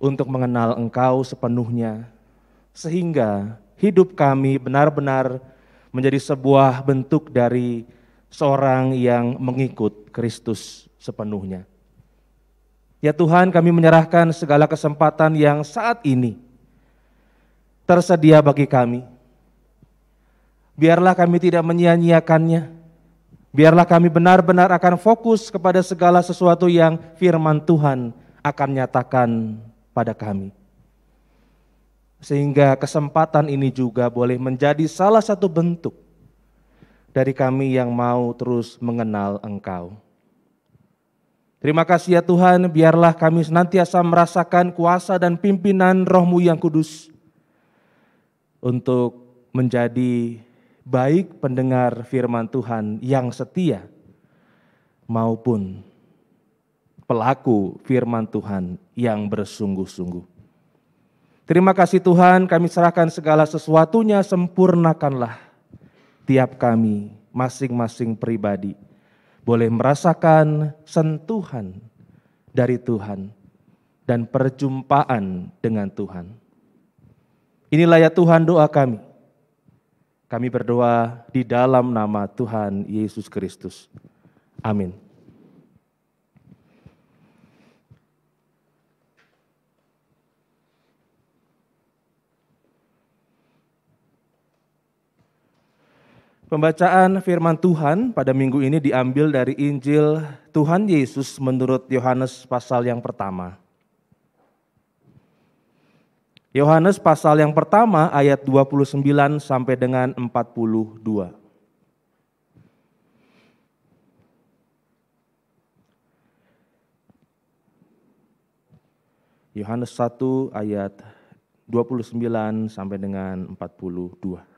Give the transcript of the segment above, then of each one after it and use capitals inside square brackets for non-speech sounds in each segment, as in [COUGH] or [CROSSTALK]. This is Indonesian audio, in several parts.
untuk mengenal Engkau sepenuhnya, sehingga hidup kami benar-benar menjadi sebuah bentuk dari seorang yang mengikut Kristus sepenuhnya. Ya Tuhan, kami menyerahkan segala kesempatan yang saat ini tersedia bagi kami. Biarlah kami tidak menyia-nyiakannya. Biarlah kami benar-benar akan fokus kepada segala sesuatu yang firman Tuhan akan nyatakan pada kami. Sehingga kesempatan ini juga boleh menjadi salah satu bentuk dari kami yang mau terus mengenal Engkau. Terima kasih ya Tuhan, biarlah kami senantiasa merasakan kuasa dan pimpinan rohmu yang kudus untuk menjadi baik pendengar firman Tuhan yang setia maupun pelaku firman Tuhan yang bersungguh-sungguh. Terima kasih Tuhan, kami serahkan segala sesuatunya, sempurnakanlah tiap kami, masing-masing pribadi, boleh merasakan sentuhan dari Tuhan dan perjumpaan dengan Tuhan. Inilah ya Tuhan doa kami. Kami berdoa di dalam nama Tuhan Yesus Kristus. Amin. Pembacaan firman Tuhan pada minggu ini diambil dari Injil Tuhan Yesus menurut Yohanes pasal yang pertama. Yohanes pasal yang pertama ayat 29 sampai dengan 42. Yohanes 1 ayat 29 sampai dengan 42.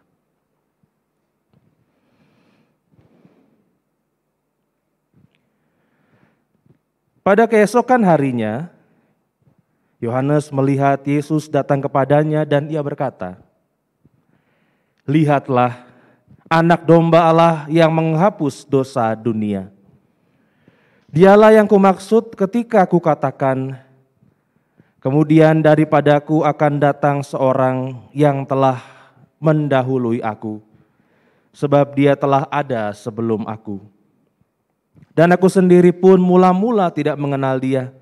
Pada keesokan harinya, Yohanes melihat Yesus datang kepadanya dan ia berkata, Lihatlah anak domba Allah yang menghapus dosa dunia. Dialah yang kumaksud ketika aku katakan, Kemudian daripadaku akan datang seorang yang telah mendahului aku, sebab dia telah ada sebelum aku.' Dan aku sendiri pun mula-mula tidak mengenal dia.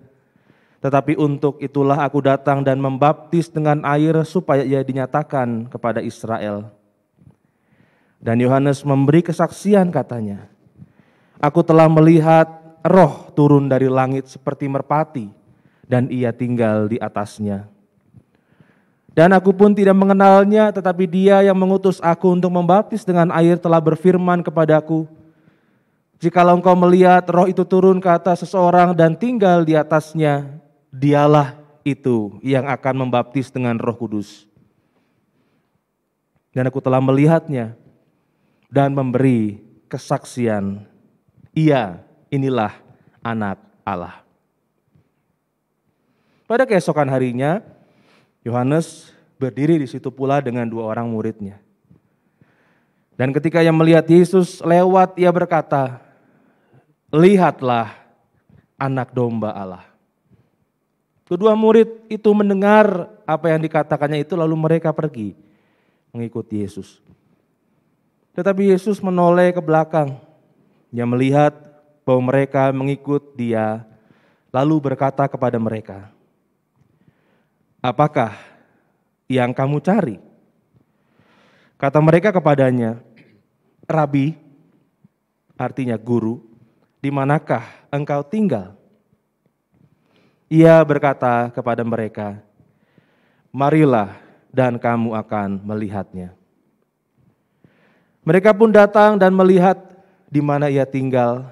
Tetapi untuk itulah aku datang dan membaptis dengan air supaya ia dinyatakan kepada Israel. Dan Yohanes memberi kesaksian katanya, Aku telah melihat roh turun dari langit seperti merpati dan ia tinggal di atasnya. Dan aku pun tidak mengenalnya tetapi dia yang mengutus aku untuk membaptis dengan air telah berfirman kepadaku, Jikalau engkau melihat roh itu turun ke atas seseorang dan tinggal di atasnya, dialah itu yang akan membaptis dengan roh kudus. Dan aku telah melihatnya dan memberi kesaksian. Ia inilah anak Allah. Pada keesokan harinya, Yohanes berdiri di situ pula dengan dua orang muridnya. Dan ketika ia melihat Yesus lewat, ia berkata, lihatlah anak domba Allah. Kedua murid itu mendengar apa yang dikatakannya itu lalu mereka pergi mengikuti Yesus. Tetapi Yesus menoleh ke belakang. Dia melihat bahwa mereka mengikut dia lalu berkata kepada mereka, Apakah yang kamu cari? Kata mereka kepadanya, Rabi, artinya guru, di manakah engkau tinggal? Ia berkata kepada mereka, Marilah dan kamu akan melihatnya. Mereka pun datang dan melihat di mana ia tinggal,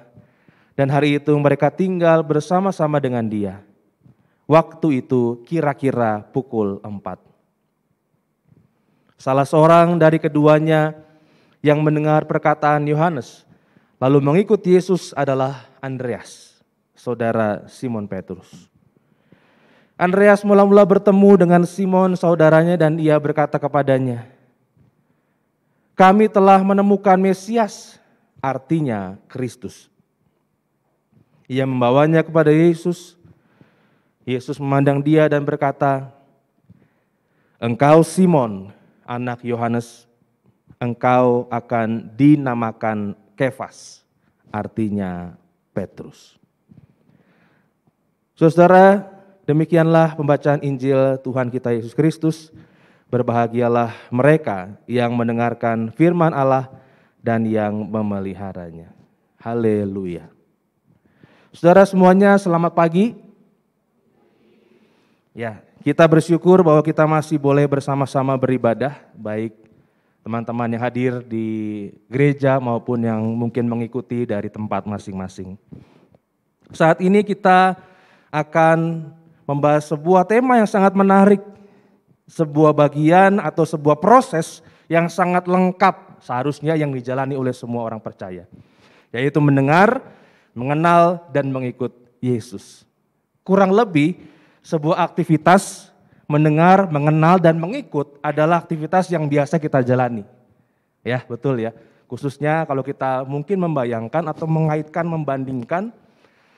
dan hari itu mereka tinggal bersama-sama dengan dia. Waktu itu kira-kira pukul empat. Salah seorang dari keduanya yang mendengar perkataan Yohanes Lalu mengikut Yesus adalah Andreas, saudara Simon Petrus. Andreas mula-mula bertemu dengan Simon saudaranya dan ia berkata kepadanya, "Kami telah menemukan Mesias, artinya Kristus." Ia membawanya kepada Yesus. Yesus memandang dia dan berkata, "Engkau Simon, anak Yohanes, engkau akan dinamakan Kefas, artinya Petrus. Saudara, demikianlah pembacaan Injil Tuhan kita Yesus Kristus. Berbahagialah mereka yang mendengarkan firman Allah dan yang memeliharanya. Haleluya. Saudara semuanya, selamat pagi. Ya, kita bersyukur bahwa kita masih boleh bersama-sama beribadah, baik teman-teman yang hadir di gereja maupun yang mungkin mengikuti dari tempat masing-masing. Saat ini kita akan membahas sebuah tema yang sangat menarik, sebuah bagian atau sebuah proses yang sangat lengkap seharusnya yang dijalani oleh semua orang percaya, yaitu mendengar, mengenal dan mengikut Yesus. Kurang lebih sebuah aktivitas mendengar, mengenal dan mengikut adalah aktivitas yang biasa kita jalani. Ya, betul ya. Khususnya kalau kita mungkin membayangkan atau mengaitkan, membandingkan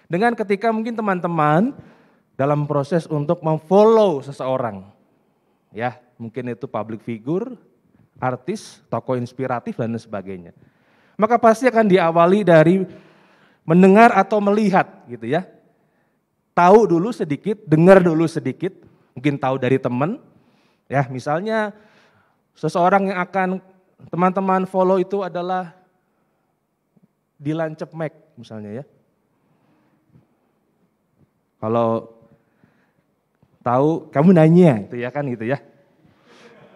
dengan ketika mungkin teman-teman dalam proses untuk memfollow seseorang. Ya, mungkin itu public figure, artis, tokoh inspiratif dan sebagainya. Maka pasti akan diawali dari mendengar atau melihat gitu ya. Tahu dulu sedikit, dengar dulu sedikit, mungkin tahu dari teman. Ya, misalnya seseorang yang akan teman-teman follow itu adalah Dilan Cepmek misalnya ya. Kalau tahu kamu nanya itu ya kan gitu ya.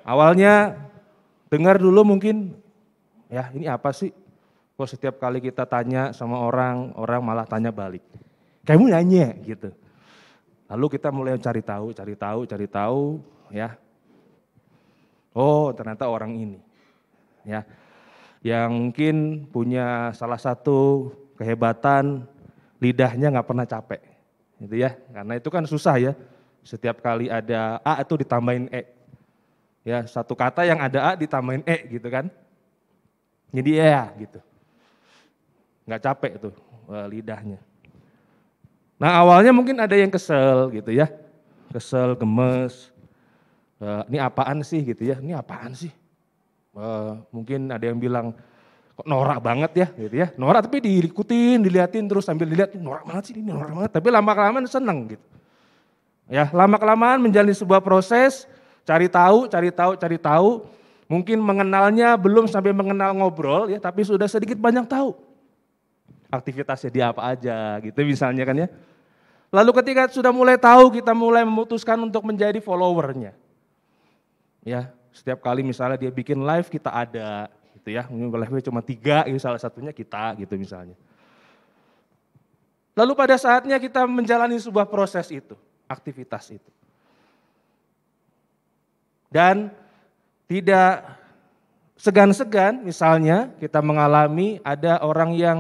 Awalnya dengar dulu mungkin ya ini apa sih? Kok setiap kali kita tanya sama orang, orang malah tanya balik. Kamu nanya gitu. Lalu kita mulai cari tahu, cari tahu, cari tahu, ya. Oh, ternyata orang ini. Ya. Yang mungkin punya salah satu kehebatan lidahnya nggak pernah capek. Gitu ya. Karena itu kan susah ya. Setiap kali ada A itu ditambahin E. Ya, satu kata yang ada A ditambahin E gitu kan. Jadi ya gitu. Nggak capek tuh eh, lidahnya. Nah awalnya mungkin ada yang kesel gitu ya, kesel, gemes, e, ini apaan sih gitu ya, ini apaan sih. E, mungkin ada yang bilang kok norak banget ya gitu ya, norak tapi diikutin, diliatin terus sambil dilihat norak banget sih ini norak banget, tapi lama kelamaan seneng gitu. Ya lama kelamaan menjalani sebuah proses, cari tahu, cari tahu, cari tahu, mungkin mengenalnya belum sampai mengenal ngobrol ya, tapi sudah sedikit banyak tahu aktivitasnya dia apa aja gitu misalnya kan ya. Lalu ketika sudah mulai tahu, kita mulai memutuskan untuk menjadi followernya. Ya, setiap kali misalnya dia bikin live kita ada, gitu ya. Mungkin live cuma tiga, ini salah satunya kita gitu misalnya. Lalu pada saatnya kita menjalani sebuah proses itu, aktivitas itu. Dan tidak segan-segan misalnya kita mengalami ada orang yang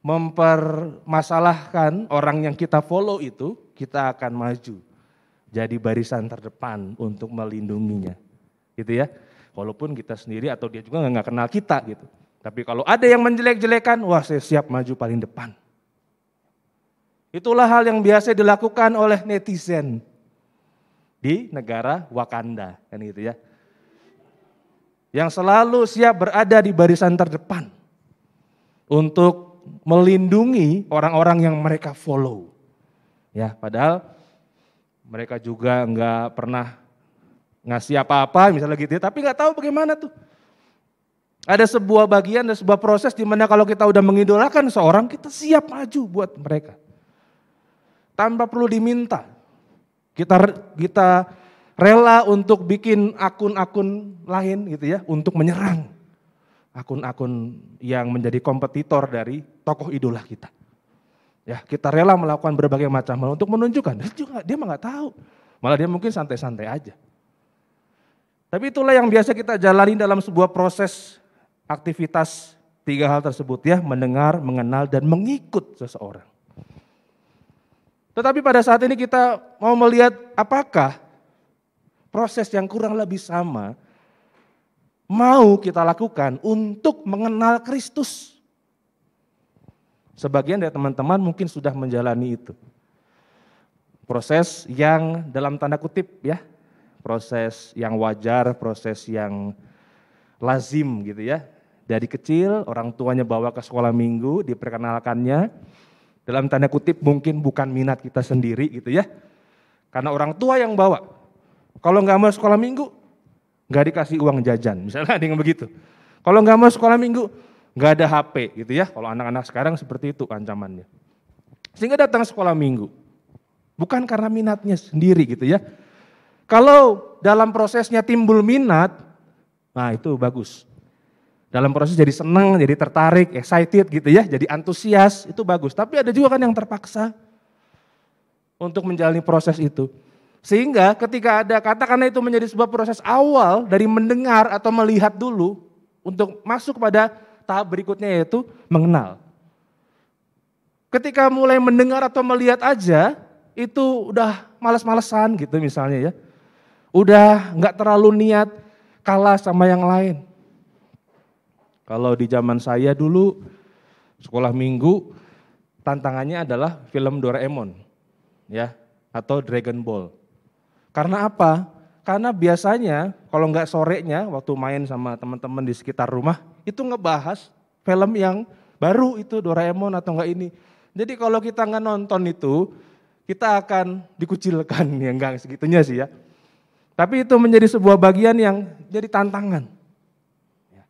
mempermasalahkan orang yang kita follow itu, kita akan maju. Jadi barisan terdepan untuk melindunginya. Gitu ya. Walaupun kita sendiri atau dia juga nggak kenal kita gitu. Tapi kalau ada yang menjelek-jelekan, wah saya siap maju paling depan. Itulah hal yang biasa dilakukan oleh netizen di negara Wakanda kan gitu ya. Yang selalu siap berada di barisan terdepan untuk melindungi orang-orang yang mereka follow. Ya, padahal mereka juga nggak pernah ngasih apa-apa misalnya gitu ya, tapi nggak tahu bagaimana tuh. Ada sebuah bagian, ada sebuah proses di mana kalau kita udah mengidolakan seorang, kita siap maju buat mereka. Tanpa perlu diminta. Kita kita rela untuk bikin akun-akun lain gitu ya, untuk menyerang akun-akun yang menjadi kompetitor dari tokoh idola kita. Ya, kita rela melakukan berbagai macam hal untuk menunjukkan. Dia juga dia nggak tahu. Malah dia mungkin santai-santai aja. Tapi itulah yang biasa kita jalani dalam sebuah proses aktivitas tiga hal tersebut ya, mendengar, mengenal, dan mengikut seseorang. Tetapi pada saat ini kita mau melihat apakah proses yang kurang lebih sama mau kita lakukan untuk mengenal Kristus. Sebagian dari teman-teman mungkin sudah menjalani itu. Proses yang dalam tanda kutip ya, proses yang wajar, proses yang lazim gitu ya. Dari kecil orang tuanya bawa ke sekolah minggu, diperkenalkannya. Dalam tanda kutip mungkin bukan minat kita sendiri gitu ya. Karena orang tua yang bawa. Kalau nggak mau sekolah minggu, nggak dikasih uang jajan, misalnya ada yang begitu. Kalau nggak mau sekolah minggu, nggak ada HP gitu ya. Kalau anak-anak sekarang seperti itu ancamannya. Sehingga datang sekolah minggu. Bukan karena minatnya sendiri gitu ya. Kalau dalam prosesnya timbul minat, nah itu bagus. Dalam proses jadi senang, jadi tertarik, excited gitu ya, jadi antusias, itu bagus. Tapi ada juga kan yang terpaksa untuk menjalani proses itu. Sehingga ketika ada katakanlah itu menjadi sebuah proses awal dari mendengar atau melihat dulu untuk masuk pada tahap berikutnya yaitu mengenal. Ketika mulai mendengar atau melihat aja itu udah males-malesan gitu misalnya ya. Udah nggak terlalu niat kalah sama yang lain. Kalau di zaman saya dulu sekolah minggu tantangannya adalah film Doraemon ya atau Dragon Ball. Karena apa? Karena biasanya kalau nggak sorenya waktu main sama teman-teman di sekitar rumah itu ngebahas film yang baru itu Doraemon atau enggak ini. Jadi kalau kita nggak nonton itu kita akan dikucilkan [LAUGHS] ya enggak segitunya sih ya. Tapi itu menjadi sebuah bagian yang jadi tantangan. Ya.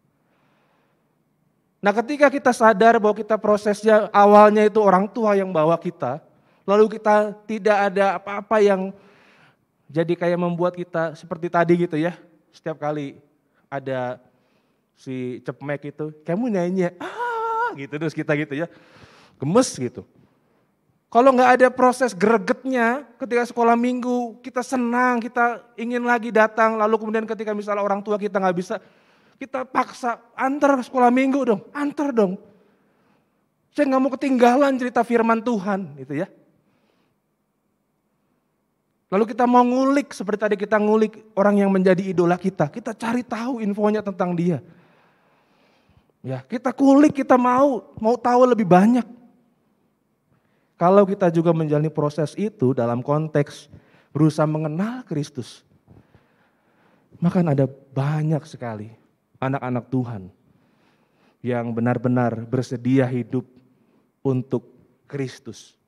Nah ketika kita sadar bahwa kita prosesnya awalnya itu orang tua yang bawa kita, lalu kita tidak ada apa-apa yang jadi kayak membuat kita seperti tadi gitu ya. Setiap kali ada si cepmek itu, kamu nyanyi, ya? ah gitu terus kita gitu ya, gemes gitu. Kalau nggak ada proses gregetnya ketika sekolah minggu, kita senang, kita ingin lagi datang, lalu kemudian ketika misalnya orang tua kita nggak bisa, kita paksa antar sekolah minggu dong, antar dong. Saya nggak mau ketinggalan cerita firman Tuhan gitu ya. Lalu kita mau ngulik seperti tadi kita ngulik orang yang menjadi idola kita. Kita cari tahu infonya tentang dia. Ya, kita kulik, kita mau mau tahu lebih banyak. Kalau kita juga menjalani proses itu dalam konteks berusaha mengenal Kristus, maka kan ada banyak sekali anak-anak Tuhan yang benar-benar bersedia hidup untuk Kristus.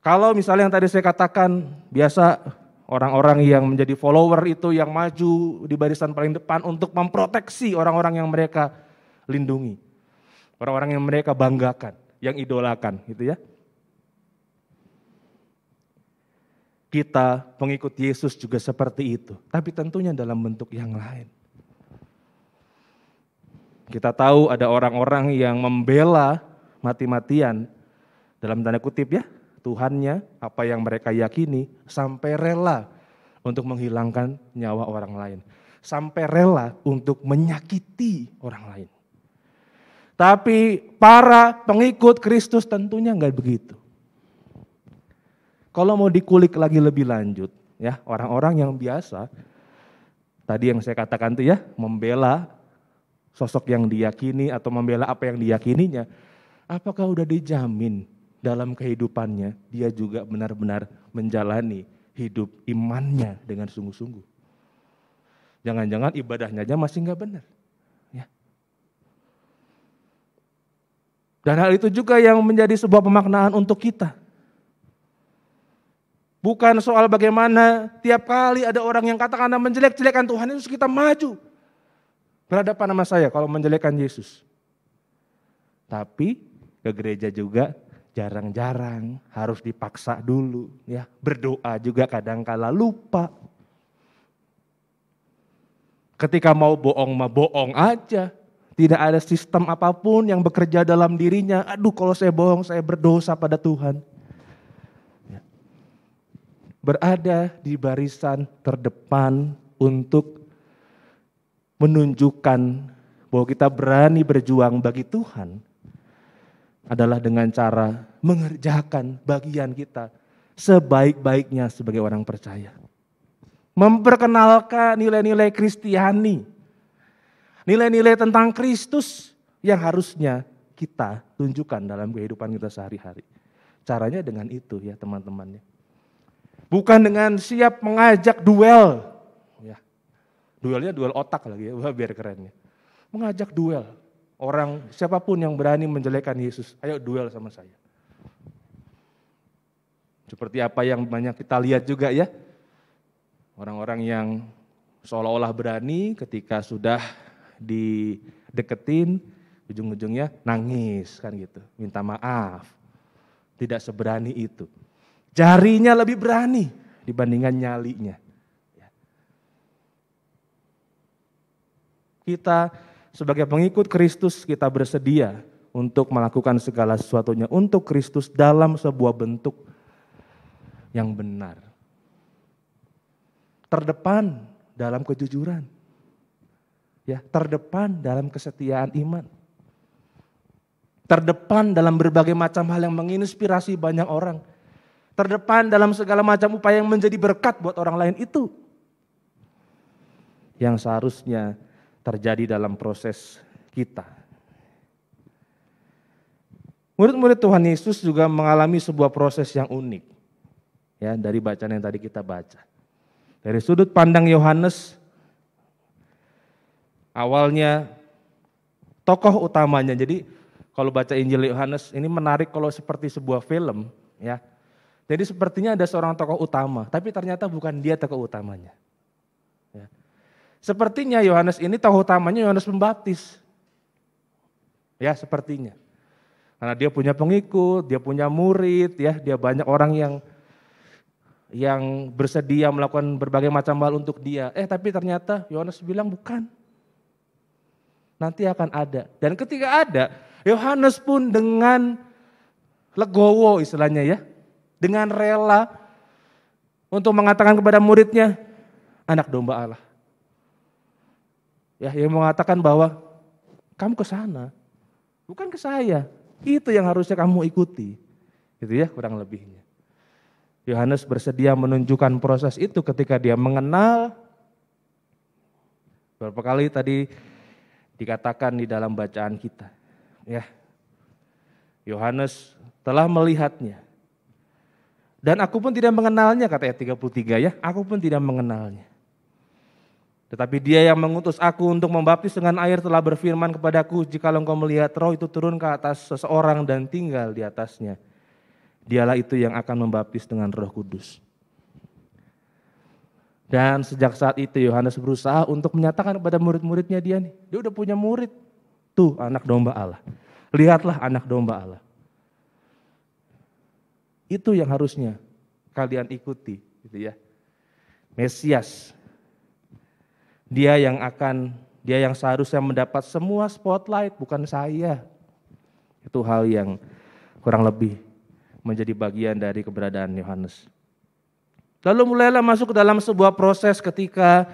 Kalau misalnya yang tadi saya katakan, biasa orang-orang yang menjadi follower itu yang maju di barisan paling depan untuk memproteksi orang-orang yang mereka lindungi. Orang-orang yang mereka banggakan, yang idolakan gitu ya. Kita pengikut Yesus juga seperti itu, tapi tentunya dalam bentuk yang lain. Kita tahu ada orang-orang yang membela mati-matian dalam tanda kutip ya, Tuhannya, apa yang mereka yakini, sampai rela untuk menghilangkan nyawa orang lain. Sampai rela untuk menyakiti orang lain. Tapi para pengikut Kristus tentunya nggak begitu. Kalau mau dikulik lagi lebih lanjut, ya orang-orang yang biasa, tadi yang saya katakan itu ya, membela sosok yang diyakini atau membela apa yang diyakininya, apakah udah dijamin dalam kehidupannya, dia juga benar-benar menjalani hidup imannya dengan sungguh-sungguh. Jangan-jangan ibadahnya aja masih nggak benar. Ya. Dan hal itu juga yang menjadi sebuah pemaknaan untuk kita. Bukan soal bagaimana tiap kali ada orang yang katakan menjelek-jelekan Tuhan, itu kita maju. Berhadapan nama saya kalau menjelekkan Yesus. Tapi ke gereja juga jarang-jarang, harus dipaksa dulu ya. Berdoa juga kadang kala lupa. Ketika mau bohong mah bohong aja. Tidak ada sistem apapun yang bekerja dalam dirinya. Aduh kalau saya bohong saya berdosa pada Tuhan. Ya. Berada di barisan terdepan untuk menunjukkan bahwa kita berani berjuang bagi Tuhan adalah dengan cara mengerjakan bagian kita sebaik-baiknya sebagai orang percaya. Memperkenalkan nilai-nilai Kristiani, nilai-nilai tentang Kristus yang harusnya kita tunjukkan dalam kehidupan kita sehari-hari. Caranya dengan itu ya teman-temannya. Bukan dengan siap mengajak duel. Ya. Duelnya duel otak lagi ya, [LAUGHS] biar kerennya. Mengajak duel, Orang siapapun yang berani menjelekkan Yesus, ayo duel sama saya. Seperti apa yang banyak kita lihat juga ya. Orang-orang yang seolah-olah berani ketika sudah dideketin, ujung-ujungnya nangis kan gitu, minta maaf. Tidak seberani itu. Jarinya lebih berani dibandingkan nyalinya. Ya. Kita sebagai pengikut Kristus kita bersedia untuk melakukan segala sesuatunya untuk Kristus dalam sebuah bentuk yang benar. Terdepan dalam kejujuran. Ya, terdepan dalam kesetiaan iman. Terdepan dalam berbagai macam hal yang menginspirasi banyak orang. Terdepan dalam segala macam upaya yang menjadi berkat buat orang lain itu yang seharusnya terjadi dalam proses kita. Murid-murid Tuhan Yesus juga mengalami sebuah proses yang unik. Ya, dari bacaan yang tadi kita baca. Dari sudut pandang Yohanes awalnya tokoh utamanya. Jadi kalau baca Injil Yohanes ini menarik kalau seperti sebuah film, ya. Jadi sepertinya ada seorang tokoh utama, tapi ternyata bukan dia tokoh utamanya. Sepertinya Yohanes ini tahu utamanya Yohanes Pembaptis. Ya, sepertinya. Karena dia punya pengikut, dia punya murid, ya, dia banyak orang yang yang bersedia melakukan berbagai macam hal untuk dia. Eh, tapi ternyata Yohanes bilang bukan. Nanti akan ada. Dan ketika ada, Yohanes pun dengan legowo istilahnya ya, dengan rela untuk mengatakan kepada muridnya, anak domba Allah ya yang mengatakan bahwa kamu ke sana, bukan ke saya. Itu yang harusnya kamu ikuti. Gitu ya kurang lebihnya. Yohanes bersedia menunjukkan proses itu ketika dia mengenal berapa kali tadi dikatakan di dalam bacaan kita. Ya. Yohanes telah melihatnya. Dan aku pun tidak mengenalnya kata ayat 33 ya, aku pun tidak mengenalnya. Tetapi dia yang mengutus aku untuk membaptis dengan air telah berfirman kepadaku, jikalau engkau melihat roh itu turun ke atas seseorang dan tinggal di atasnya. Dialah itu yang akan membaptis dengan roh kudus. Dan sejak saat itu Yohanes berusaha untuk menyatakan kepada murid-muridnya dia nih, dia udah punya murid. Tuh anak domba Allah. Lihatlah anak domba Allah. Itu yang harusnya kalian ikuti, gitu ya. Mesias dia yang akan, dia yang seharusnya mendapat semua spotlight, bukan saya. Itu hal yang kurang lebih menjadi bagian dari keberadaan Yohanes. Lalu mulailah masuk ke dalam sebuah proses ketika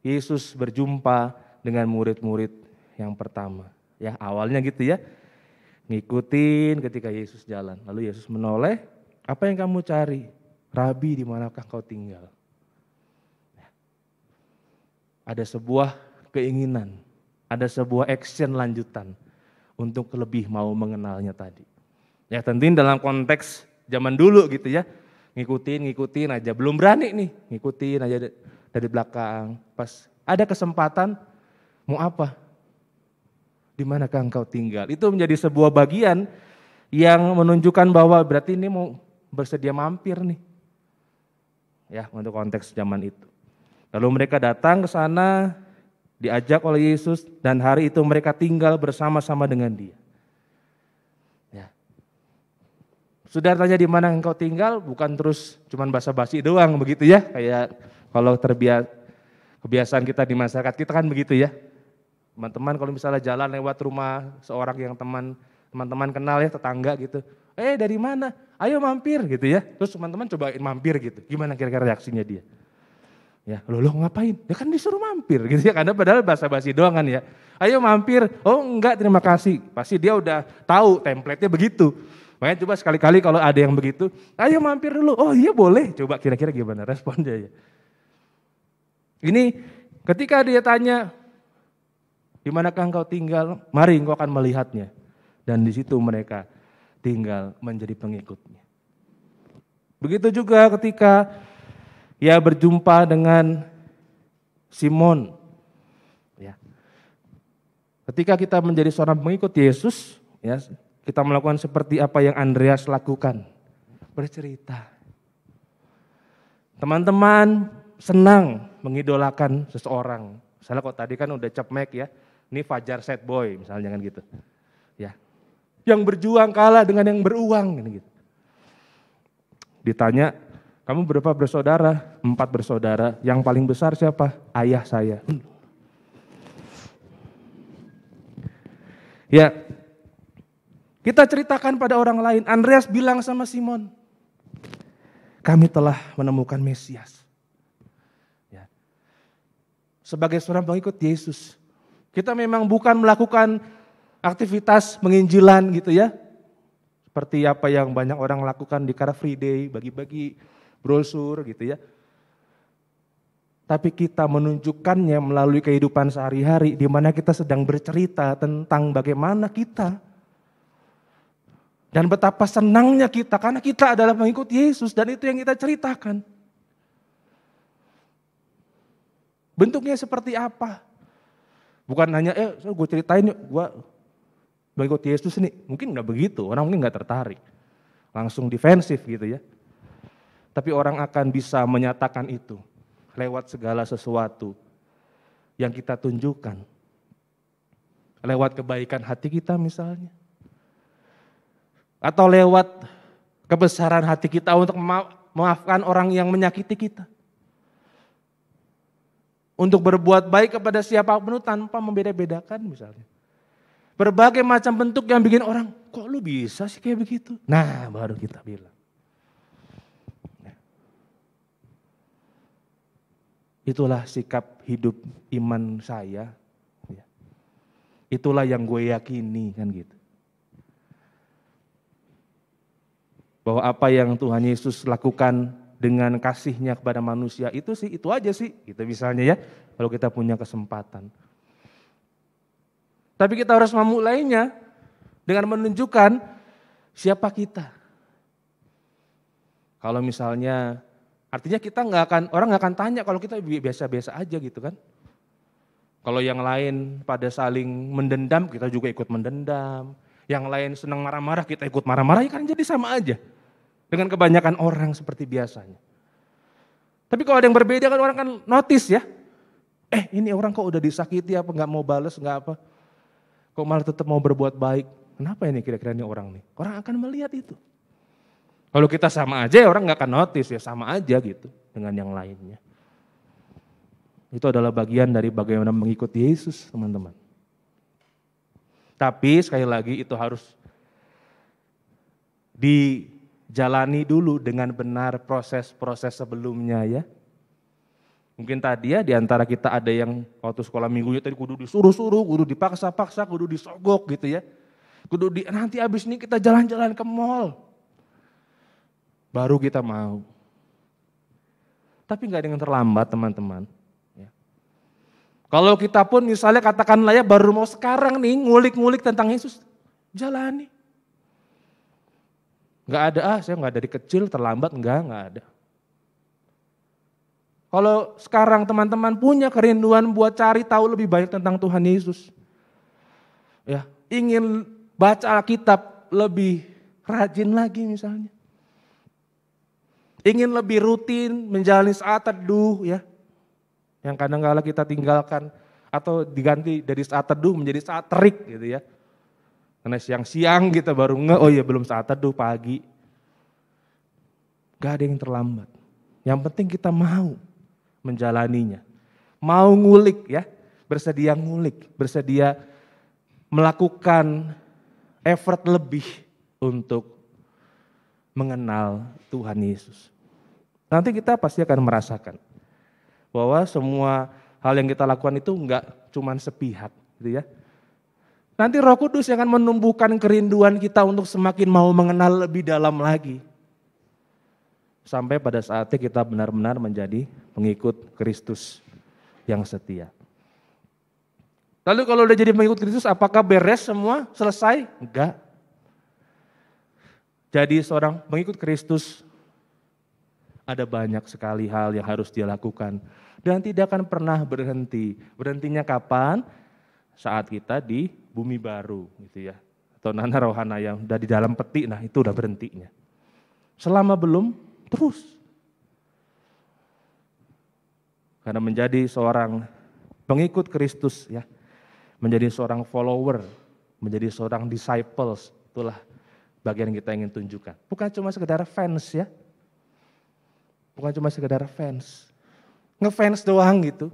Yesus berjumpa dengan murid-murid yang pertama. Ya, awalnya gitu ya. Ngikutin ketika Yesus jalan. Lalu Yesus menoleh, "Apa yang kamu cari? Rabi, di manakah kau tinggal?" ada sebuah keinginan, ada sebuah action lanjutan untuk lebih mau mengenalnya tadi. Ya tentuin dalam konteks zaman dulu gitu ya, ngikutin ngikutin aja, belum berani nih ngikutin aja dari belakang. Pas ada kesempatan mau apa? Di manakah engkau tinggal? Itu menjadi sebuah bagian yang menunjukkan bahwa berarti ini mau bersedia mampir nih. Ya, untuk konteks zaman itu. Lalu mereka datang ke sana, diajak oleh Yesus, dan hari itu mereka tinggal bersama-sama dengan dia. Ya. Sudah tanya di mana engkau tinggal, bukan terus cuman basa-basi doang begitu ya, kayak kalau terbiasa kebiasaan kita di masyarakat kita kan begitu ya. Teman-teman kalau misalnya jalan lewat rumah seorang yang teman teman-teman kenal ya tetangga gitu. Eh dari mana? Ayo mampir gitu ya. Terus teman-teman cobain mampir gitu. Gimana kira-kira reaksinya dia? Ya, lo lo ngapain? Ya kan disuruh mampir gitu ya. Karena padahal basa-basi doang kan ya. Ayo mampir. Oh enggak, terima kasih. Pasti dia udah tahu template-nya begitu. Makanya coba sekali-kali kalau ada yang begitu, ayo mampir dulu. Oh iya boleh. Coba kira-kira gimana responnya. ya. Ini ketika dia tanya, di manakah engkau tinggal? Mari engkau akan melihatnya. Dan di situ mereka tinggal menjadi pengikutnya. Begitu juga ketika ia ya, berjumpa dengan Simon. Ya. Ketika kita menjadi seorang pengikut Yesus, ya, kita melakukan seperti apa yang Andreas lakukan. Bercerita. Teman-teman senang mengidolakan seseorang. Misalnya kok tadi kan udah cepmek ya, ini Fajar Set Boy misalnya jangan gitu. Ya. Yang berjuang kalah dengan yang beruang kan gitu. Ditanya kamu berapa bersaudara? Empat bersaudara. Yang paling besar siapa? Ayah saya. Ya, kita ceritakan pada orang lain. Andreas bilang sama Simon, kami telah menemukan Mesias. Ya. Sebagai seorang pengikut Yesus, kita memang bukan melakukan aktivitas menginjilan gitu ya. Seperti apa yang banyak orang lakukan di Car Free Day, bagi-bagi brosur gitu ya. Tapi kita menunjukkannya melalui kehidupan sehari-hari di mana kita sedang bercerita tentang bagaimana kita dan betapa senangnya kita karena kita adalah pengikut Yesus dan itu yang kita ceritakan. Bentuknya seperti apa? Bukan hanya, eh so gue ceritain yuk, gue mengikut Yesus nih. Mungkin nggak begitu, orang mungkin nggak tertarik. Langsung defensif gitu ya. Tapi orang akan bisa menyatakan itu lewat segala sesuatu yang kita tunjukkan. Lewat kebaikan hati kita misalnya. Atau lewat kebesaran hati kita untuk memaafkan orang yang menyakiti kita. Untuk berbuat baik kepada siapa pun tanpa membeda-bedakan misalnya. Berbagai macam bentuk yang bikin orang, kok lu bisa sih kayak begitu? Nah baru kita bilang. Itulah sikap hidup iman saya. Ya. Itulah yang gue yakini kan gitu. Bahwa apa yang Tuhan Yesus lakukan dengan kasihnya kepada manusia itu sih itu aja sih Itu misalnya ya kalau kita punya kesempatan. Tapi kita harus memulainya dengan menunjukkan siapa kita. Kalau misalnya Artinya kita nggak akan orang nggak akan tanya kalau kita biasa-biasa aja gitu kan. Kalau yang lain pada saling mendendam, kita juga ikut mendendam. Yang lain senang marah-marah, kita ikut marah-marah, ya kan jadi sama aja. Dengan kebanyakan orang seperti biasanya. Tapi kalau ada yang berbeda kan orang kan notice ya. Eh ini orang kok udah disakiti apa, nggak mau bales, nggak apa. Kok malah tetap mau berbuat baik. Kenapa ini kira-kira ini orang nih? Orang akan melihat itu. Kalau kita sama aja ya orang nggak akan notice ya sama aja gitu dengan yang lainnya. Itu adalah bagian dari bagaimana mengikuti Yesus teman-teman. Tapi sekali lagi itu harus dijalani dulu dengan benar proses-proses sebelumnya ya. Mungkin tadi ya diantara kita ada yang waktu sekolah minggunya tadi kudu disuruh-suruh, kudu dipaksa-paksa, kudu disogok gitu ya. Kudu di, nanti abis ini kita jalan-jalan ke mall baru kita mau. Tapi nggak dengan terlambat teman-teman. Ya. Kalau kita pun misalnya katakanlah ya baru mau sekarang nih ngulik-ngulik tentang Yesus, jalani. Nggak ada ah saya nggak dari kecil terlambat nggak nggak ada. Kalau sekarang teman-teman punya kerinduan buat cari tahu lebih banyak tentang Tuhan Yesus, ya ingin baca Alkitab lebih rajin lagi misalnya ingin lebih rutin menjalani saat teduh ya. Yang kadang kala kita tinggalkan atau diganti dari saat teduh menjadi saat terik gitu ya. Karena siang-siang kita baru nge, oh ya belum saat teduh pagi. Gak ada yang terlambat. Yang penting kita mau menjalaninya. Mau ngulik ya, bersedia ngulik, bersedia melakukan effort lebih untuk mengenal Tuhan Yesus. Nanti kita pasti akan merasakan bahwa semua hal yang kita lakukan itu enggak cuma sepihak, gitu ya. Nanti Roh Kudus yang akan menumbuhkan kerinduan kita untuk semakin mau mengenal lebih dalam lagi. Sampai pada saatnya kita benar-benar menjadi pengikut Kristus yang setia. Lalu kalau udah jadi pengikut Kristus apakah beres semua, selesai? Enggak. Jadi seorang pengikut Kristus ada banyak sekali hal yang harus dia lakukan. Dan tidak akan pernah berhenti. Berhentinya kapan? Saat kita di bumi baru gitu ya. Atau nana rohana yang udah di dalam peti, nah itu udah berhentinya. Selama belum, terus. Karena menjadi seorang pengikut Kristus ya, menjadi seorang follower, menjadi seorang disciples, itulah bagian yang kita ingin tunjukkan. Bukan cuma sekedar fans ya, Bukan cuma sekedar fans. Ngefans doang gitu.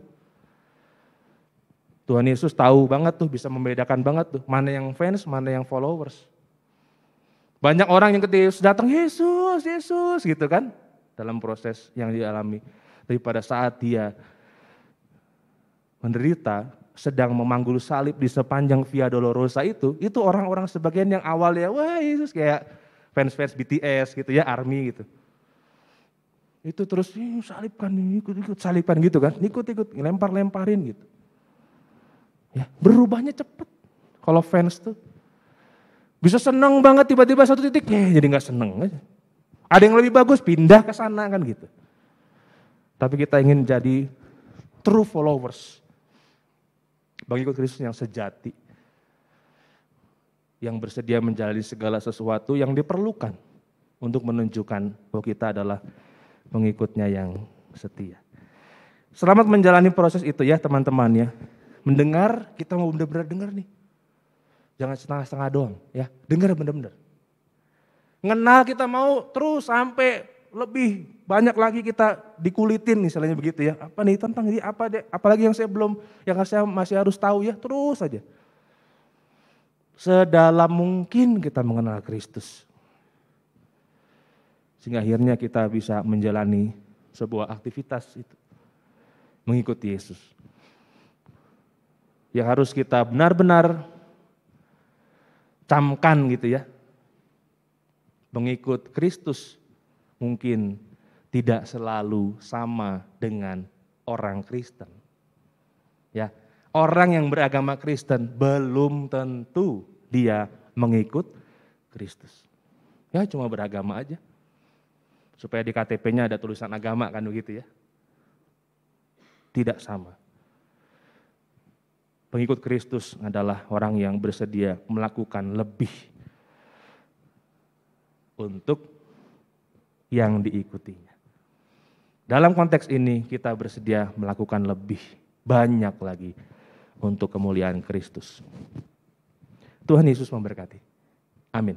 Tuhan Yesus tahu banget tuh, bisa membedakan banget tuh, mana yang fans, mana yang followers. Banyak orang yang ketika Yesus datang, Yesus, Yesus gitu kan. Dalam proses yang dialami. Tapi pada saat dia menderita, sedang memanggul salib di sepanjang Via Dolorosa itu, itu orang-orang sebagian yang awalnya, wah Yesus kayak fans-fans BTS gitu ya, ARMY gitu itu terus salibkan, ikut-ikut salibkan gitu kan, ikut-ikut lempar-lemparin gitu. Ya, berubahnya cepet Kalau fans tuh bisa seneng banget tiba-tiba satu titik, ya jadi nggak seneng aja. Ada yang lebih bagus pindah ke sana kan gitu. Tapi kita ingin jadi true followers. bagi Kristus yang sejati. Yang bersedia menjalani segala sesuatu yang diperlukan untuk menunjukkan bahwa kita adalah pengikutnya yang setia. Selamat menjalani proses itu ya teman-teman ya. Mendengar, kita mau benar-benar dengar nih. Jangan setengah-setengah doang ya. Dengar benar-benar. Ngenal kita mau terus sampai lebih banyak lagi kita dikulitin misalnya begitu ya. Apa nih tentang ini apa deh, apalagi yang saya belum yang saya masih harus tahu ya, terus saja. Sedalam mungkin kita mengenal Kristus sehingga akhirnya kita bisa menjalani sebuah aktivitas itu mengikuti Yesus. Yang harus kita benar-benar camkan gitu ya. Mengikut Kristus mungkin tidak selalu sama dengan orang Kristen. Ya, orang yang beragama Kristen belum tentu dia mengikut Kristus. Ya, cuma beragama aja supaya di KTP-nya ada tulisan agama kan begitu ya. Tidak sama. Pengikut Kristus adalah orang yang bersedia melakukan lebih untuk yang diikutinya. Dalam konteks ini kita bersedia melakukan lebih banyak lagi untuk kemuliaan Kristus. Tuhan Yesus memberkati. Amin.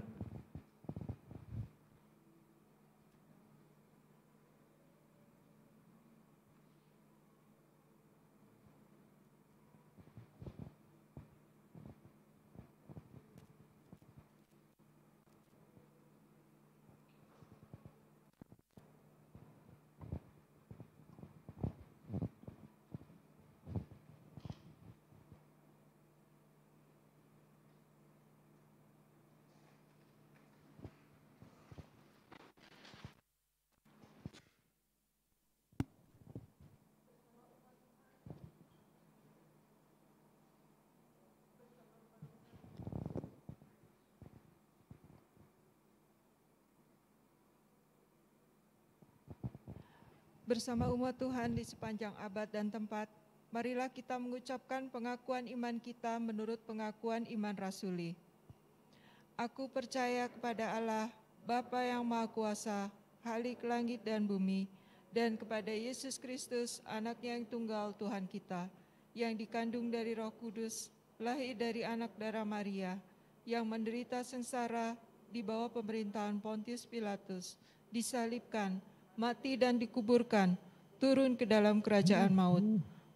bersama umat Tuhan di sepanjang abad dan tempat, marilah kita mengucapkan pengakuan iman kita menurut pengakuan iman rasuli. Aku percaya kepada Allah, Bapa yang Maha Kuasa, Halik langit dan bumi, dan kepada Yesus Kristus, anaknya yang tunggal Tuhan kita, yang dikandung dari roh kudus, lahir dari anak darah Maria, yang menderita sengsara di bawah pemerintahan Pontius Pilatus, disalibkan, mati dan dikuburkan, turun ke dalam kerajaan hmm. maut.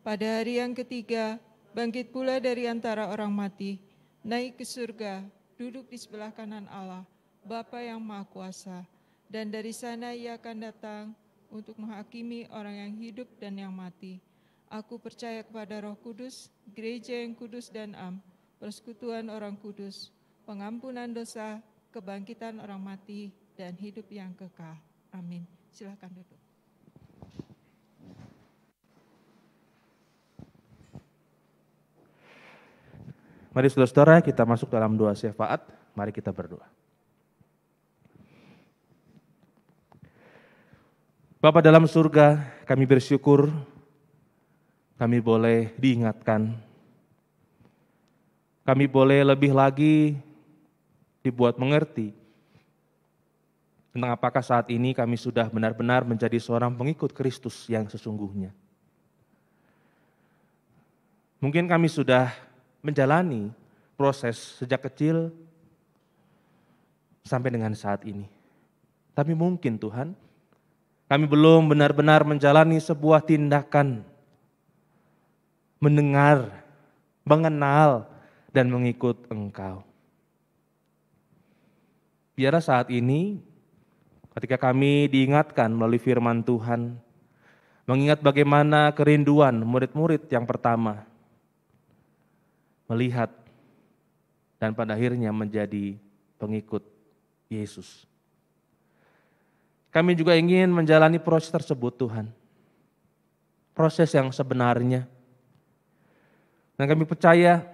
Pada hari yang ketiga, bangkit pula dari antara orang mati, naik ke surga, duduk di sebelah kanan Allah, Bapa yang Maha Kuasa, dan dari sana ia akan datang untuk menghakimi orang yang hidup dan yang mati. Aku percaya kepada Roh Kudus, gereja yang kudus dan am, persekutuan orang kudus, pengampunan dosa, kebangkitan orang mati, dan hidup yang kekal. Amin. Silahkan duduk. Mari saudara-saudara kita masuk dalam doa syafaat. Mari kita berdoa. Bapak dalam surga, kami bersyukur kami boleh diingatkan. Kami boleh lebih lagi dibuat mengerti tentang apakah saat ini kami sudah benar-benar menjadi seorang pengikut Kristus yang sesungguhnya. Mungkin kami sudah menjalani proses sejak kecil sampai dengan saat ini. Tapi mungkin Tuhan, kami belum benar-benar menjalani sebuah tindakan mendengar, mengenal, dan mengikut Engkau. Biarlah saat ini ketika kami diingatkan melalui firman Tuhan, mengingat bagaimana kerinduan murid-murid yang pertama melihat dan pada akhirnya menjadi pengikut Yesus. Kami juga ingin menjalani proses tersebut Tuhan. Proses yang sebenarnya. Dan kami percaya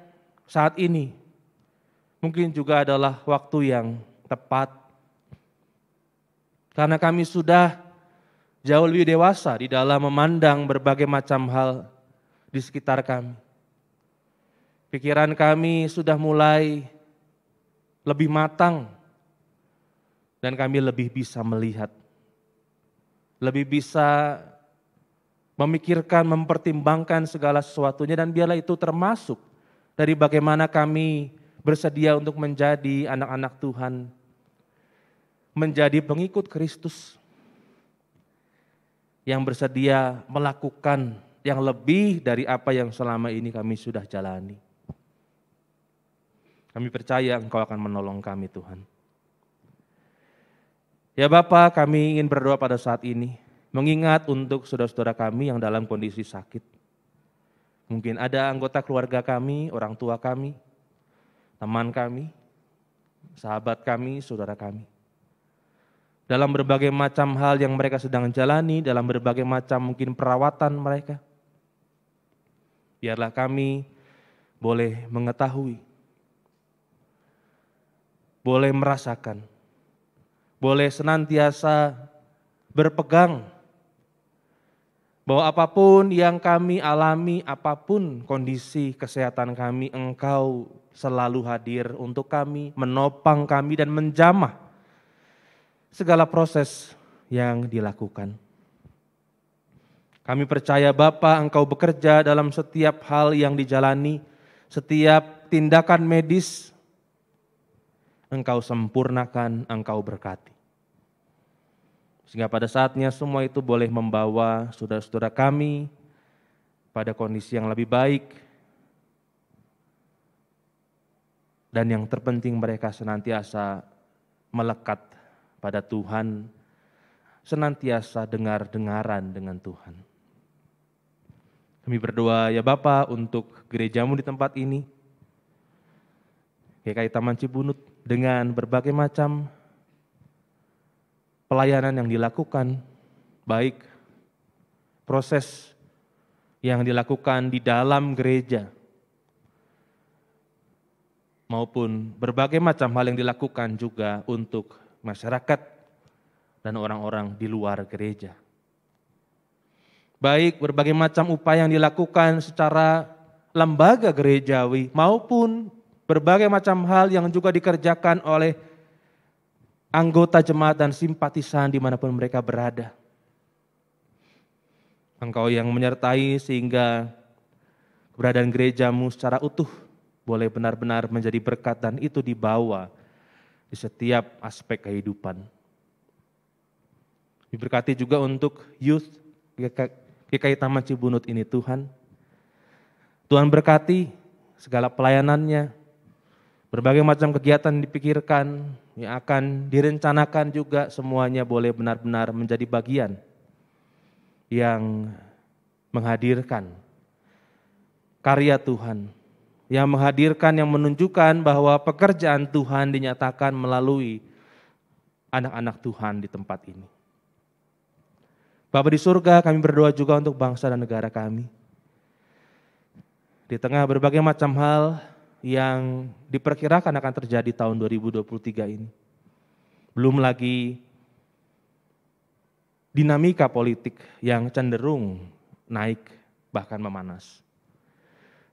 saat ini mungkin juga adalah waktu yang tepat karena kami sudah jauh lebih dewasa di dalam memandang berbagai macam hal di sekitar kami. Pikiran kami sudah mulai lebih matang dan kami lebih bisa melihat. Lebih bisa memikirkan, mempertimbangkan segala sesuatunya dan biarlah itu termasuk dari bagaimana kami bersedia untuk menjadi anak-anak Tuhan menjadi pengikut Kristus yang bersedia melakukan yang lebih dari apa yang selama ini kami sudah jalani. Kami percaya Engkau akan menolong kami Tuhan. Ya Bapa, kami ingin berdoa pada saat ini, mengingat untuk saudara-saudara kami yang dalam kondisi sakit. Mungkin ada anggota keluarga kami, orang tua kami, teman kami, sahabat kami, saudara kami dalam berbagai macam hal yang mereka sedang jalani, dalam berbagai macam mungkin perawatan mereka. Biarlah kami boleh mengetahui, boleh merasakan, boleh senantiasa berpegang bahwa apapun yang kami alami, apapun kondisi kesehatan kami, Engkau selalu hadir untuk kami, menopang kami dan menjamah segala proses yang dilakukan. Kami percaya Bapa Engkau bekerja dalam setiap hal yang dijalani, setiap tindakan medis, Engkau sempurnakan, Engkau berkati. Sehingga pada saatnya semua itu boleh membawa saudara-saudara kami pada kondisi yang lebih baik. Dan yang terpenting mereka senantiasa melekat pada Tuhan, senantiasa dengar-dengaran dengan Tuhan. Kami berdoa ya Bapa untuk gerejamu di tempat ini, GKI Taman Cibunut dengan berbagai macam pelayanan yang dilakukan, baik proses yang dilakukan di dalam gereja, maupun berbagai macam hal yang dilakukan juga untuk masyarakat, dan orang-orang di luar gereja. Baik berbagai macam upaya yang dilakukan secara lembaga gerejawi maupun berbagai macam hal yang juga dikerjakan oleh anggota jemaat dan simpatisan dimanapun mereka berada. Engkau yang menyertai sehingga keberadaan gerejamu secara utuh boleh benar-benar menjadi berkat dan itu dibawa di setiap aspek kehidupan. Diberkati juga untuk youth GKI Taman Cibunut ini Tuhan. Tuhan berkati segala pelayanannya, berbagai macam kegiatan dipikirkan, yang akan direncanakan juga semuanya boleh benar-benar menjadi bagian yang menghadirkan karya Tuhan yang menghadirkan yang menunjukkan bahwa pekerjaan Tuhan dinyatakan melalui anak-anak Tuhan di tempat ini. Bapak di surga, kami berdoa juga untuk bangsa dan negara kami. Di tengah berbagai macam hal yang diperkirakan akan terjadi tahun 2023 ini. Belum lagi dinamika politik yang cenderung naik bahkan memanas.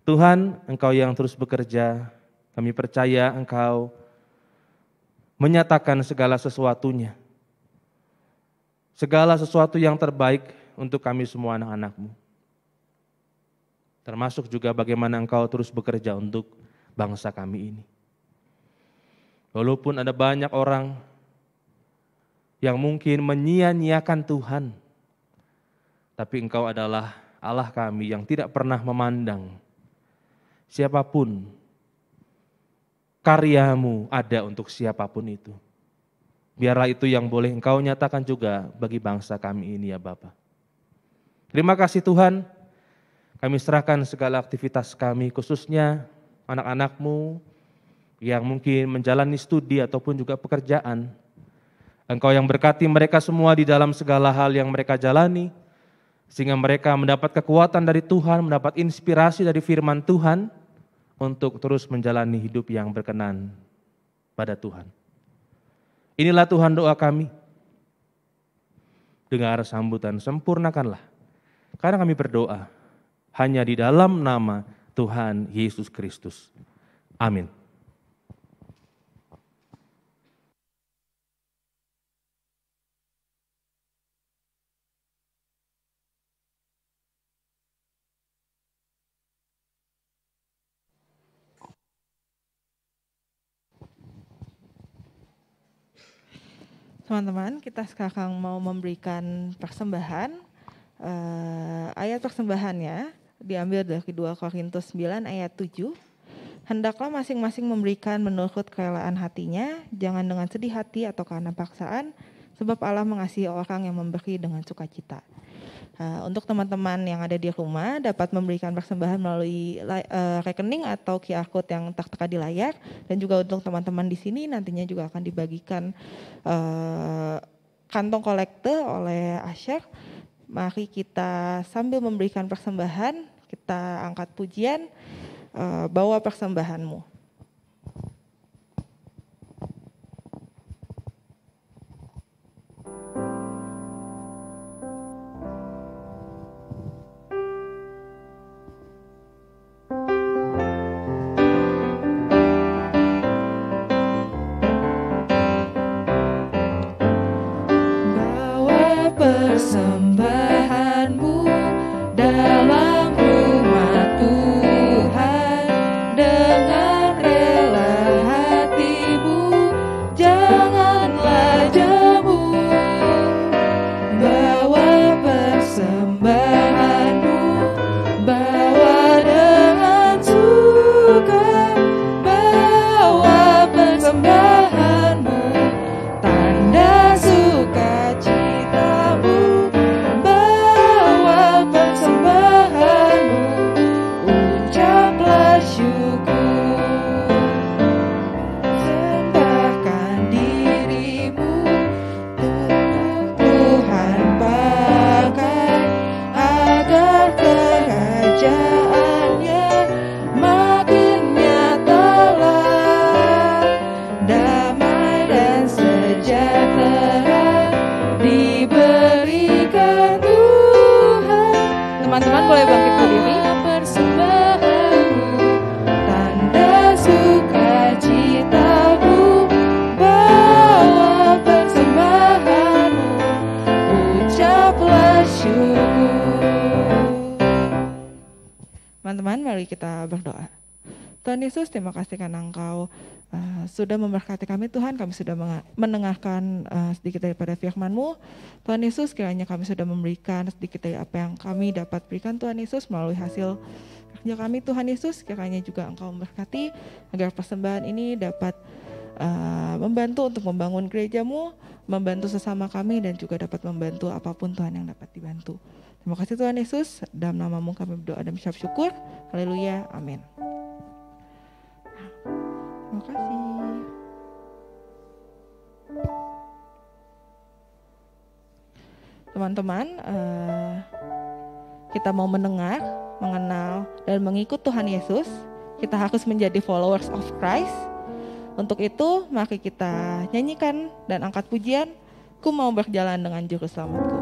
Tuhan, Engkau yang terus bekerja, kami percaya Engkau menyatakan segala sesuatunya. Segala sesuatu yang terbaik untuk kami semua anak-anakmu. Termasuk juga bagaimana Engkau terus bekerja untuk bangsa kami ini. Walaupun ada banyak orang yang mungkin menyia-nyiakan Tuhan, tapi Engkau adalah Allah kami yang tidak pernah memandang siapapun. Karyamu ada untuk siapapun itu. Biarlah itu yang boleh engkau nyatakan juga bagi bangsa kami ini ya Bapa. Terima kasih Tuhan, kami serahkan segala aktivitas kami khususnya anak-anakmu yang mungkin menjalani studi ataupun juga pekerjaan. Engkau yang berkati mereka semua di dalam segala hal yang mereka jalani, sehingga mereka mendapat kekuatan dari Tuhan, mendapat inspirasi dari firman Tuhan, untuk terus menjalani hidup yang berkenan pada Tuhan. Inilah Tuhan doa kami. Dengar sambutan, sempurnakanlah. Karena kami berdoa hanya di dalam nama Tuhan Yesus Kristus. Amin. teman-teman, kita sekarang mau memberikan persembahan. Uh, ayat persembahannya diambil dari 2 Korintus 9 ayat 7. Hendaklah masing-masing memberikan menurut kerelaan hatinya, jangan dengan sedih hati atau karena paksaan, sebab Allah mengasihi orang yang memberi dengan sukacita. Uh, untuk teman-teman yang ada di rumah dapat memberikan persembahan melalui uh, rekening atau QR code yang tertera di layar dan juga untuk teman-teman di sini nantinya juga akan dibagikan uh, kantong kolekte oleh Asher. Mari kita sambil memberikan persembahan kita angkat pujian uh, bawa persembahanmu. some sudah memberkati kami Tuhan, kami sudah menengahkan uh, eh, sedikit daripada firman-Mu. Tuhan Yesus kiranya kami sudah memberikan sedikit dari apa yang kami dapat berikan Tuhan Yesus melalui hasil kerja kami Tuhan Yesus. Kiranya juga Engkau memberkati agar persembahan ini dapat uh, membantu untuk membangun gerejamu, membantu sesama kami dan juga dapat membantu apapun Tuhan yang dapat dibantu. Terima kasih Tuhan Yesus, dalam namamu kami berdoa dan bersyukur. Haleluya, amin. Terima kasih. teman-teman eh, kita mau mendengar, mengenal dan mengikut Tuhan Yesus, kita harus menjadi followers of Christ. Untuk itu, mari kita nyanyikan dan angkat pujian, ku mau berjalan dengan juru selamatku.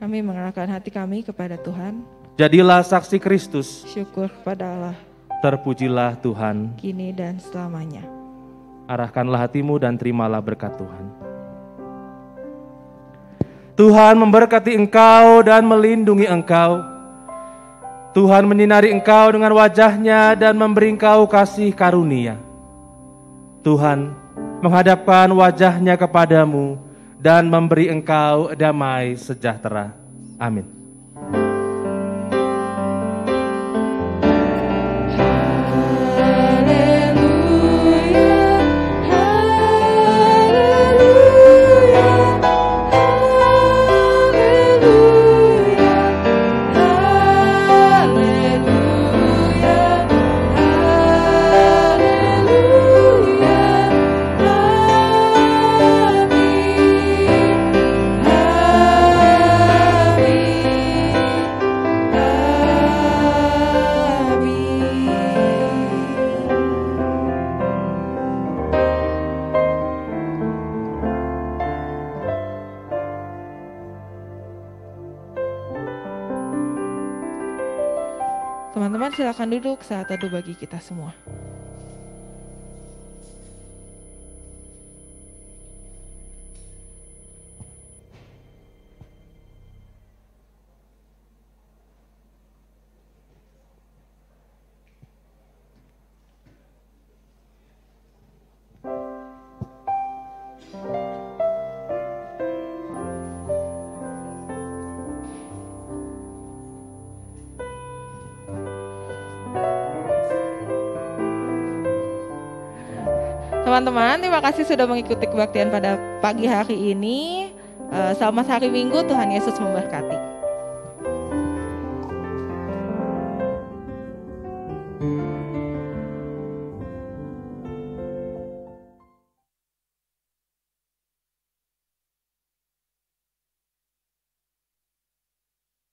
Kami mengerahkan hati kami kepada Tuhan. Jadilah saksi Kristus. Syukur kepada Allah. Terpujilah Tuhan. Kini dan selamanya. Arahkanlah hatimu dan terimalah berkat Tuhan. Tuhan memberkati engkau dan melindungi engkau. Tuhan menyinari engkau dengan wajahnya dan memberi engkau kasih karunia. Tuhan menghadapkan wajahnya kepadamu dan memberi engkau damai sejahtera. Amin. duduk saat teduh bagi kita semua. teman-teman, terima kasih sudah mengikuti kebaktian pada pagi hari ini. Eh, Selamat hari Minggu, Tuhan Yesus memberkati.